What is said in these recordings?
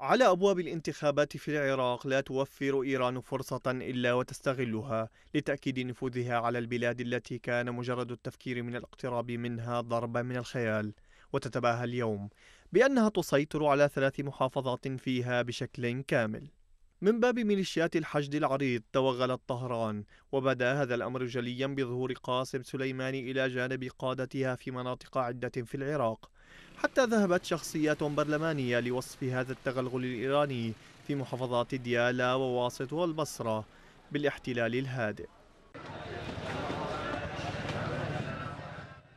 على أبواب الانتخابات في العراق لا توفر إيران فرصة إلا وتستغلها لتأكيد نفوذها على البلاد التي كان مجرد التفكير من الاقتراب منها ضربة من الخيال وتتباهى اليوم بأنها تسيطر على ثلاث محافظات فيها بشكل كامل من باب ميليشيات الحشد العريض توغلت طهران وبدا هذا الأمر جليا بظهور قاسم سليماني إلى جانب قادتها في مناطق عدة في العراق حتى ذهبت شخصيات برلمانية لوصف هذا التغلغل الإيراني في محافظات ديالا وواسط والبصرة بالاحتلال الهادئ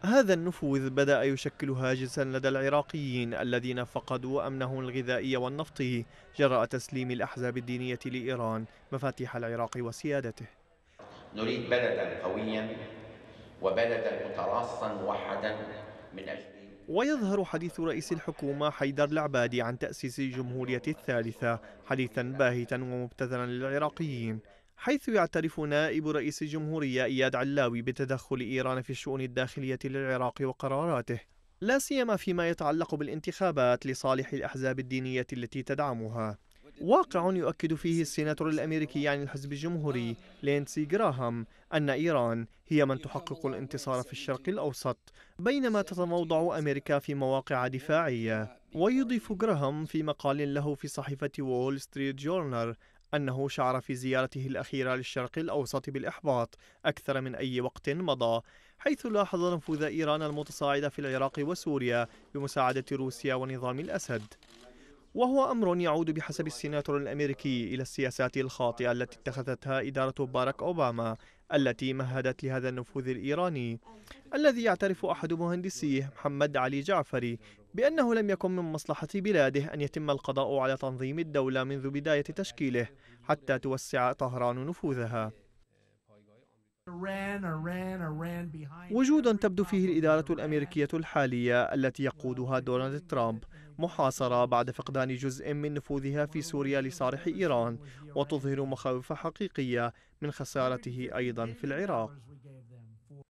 هذا النفوذ بدأ يشكل هاجسا لدى العراقيين الذين فقدوا أمنهم الغذائي والنفطي جراء تسليم الأحزاب الدينية لإيران مفاتيح العراق وسيادته نريد بلدا قويا وبلدا متراصا موحدا من أجل ويظهر حديث رئيس الحكومة حيدر العبادي عن تأسيس الجمهورية الثالثة حديثا باهتا ومبتذلا للعراقيين حيث يعترف نائب رئيس الجمهورية إياد علاوي بتدخل إيران في الشؤون الداخلية للعراق وقراراته لا سيما فيما يتعلق بالانتخابات لصالح الأحزاب الدينية التي تدعمها واقع يؤكد فيه السيناتور الأمريكي عن يعني الحزب الجمهوري لينسي جراهام أن إيران هي من تحقق الانتصار في الشرق الأوسط بينما تتموضع أمريكا في مواقع دفاعية ويضيف جراهام في مقال له في صحيفة وول ستريت جورنال أنه شعر في زيارته الأخيرة للشرق الأوسط بالإحباط أكثر من أي وقت مضى حيث لاحظ نفوذ إيران المتصاعد في العراق وسوريا بمساعدة روسيا ونظام الأسد وهو أمر يعود بحسب السيناتور الأمريكي إلى السياسات الخاطئة التي اتخذتها إدارة باراك أوباما التي مهدت لهذا النفوذ الإيراني الذي يعترف أحد مهندسيه محمد علي جعفري بأنه لم يكن من مصلحة بلاده أن يتم القضاء على تنظيم الدولة منذ بداية تشكيله حتى توسع طهران نفوذها وجود تبدو فيه الإدارة الأمريكية الحالية التي يقودها دونالد ترامب محاصرة بعد فقدان جزء من نفوذها في سوريا لصالح إيران وتظهر مخاوف حقيقية من خسارته أيضا في العراق